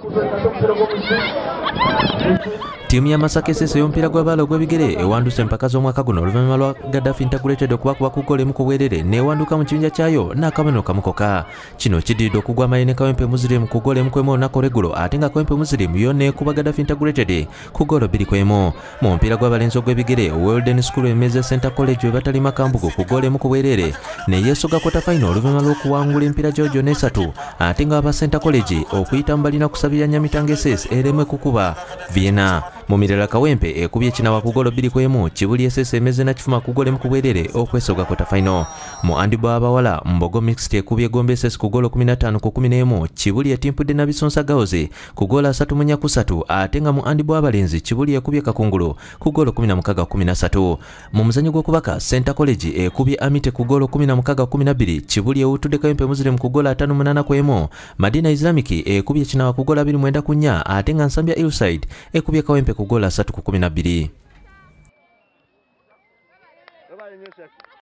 Kurze Entscheidung Pädagogik. tiimu yamasaka esese yomupiira gwabaalo ogwebigere ewanduse empaka z'omwaka guno oluvannyuma lwa gaddafi integrated okubakuba kugolemu ku bwerere newanduka mu kibinja kyayo n'akabonero kamukoka kino kidiridde okugwa amayini ka wempemuzirimu ku golemu kwemu olunaku olweggulo ate nga kwempemuzirimu yonna ekuba gaddafi integrated ku golo biri kwemu mu mupiira gw'abalenzi ogw'ebigere worlden school emeza center college we batali makambugo ku golemu ku bwerere neyeesoga kotafaina oluvannyuma lw'okuwangula empiira gyojo n'esatu ate nga aba center college okuyita mu balina kusabira nyamitanga ss eremu ekukuba v Vienna. mumilala kawempe ekubye eh, wakugola obbirikwemu kibuli esesemeze na chifuma kugole bwerere okwesoga kota final mu andibo abawala mbogo mixed ekubye eh, gombe esesi kugolo 15 ku 11 kibuli etimpudde nabisonsa gaoze kugola 3 munya ku 3 ate nga mu andibo abalenzi kibuli ekubye kakungulu kugola 16 13 mu mzanyo muzanyo kubaka center college ekubye eh, amite kugola 16 12 kibuli ewutudde kawempe muzile mkugola kugola 5 8 ku 1 madina islamic ekubye kinawa kugola 29 muenda kunya atenga nga ilside hillside ekubye kawempe kugola 3 asatu ku kumi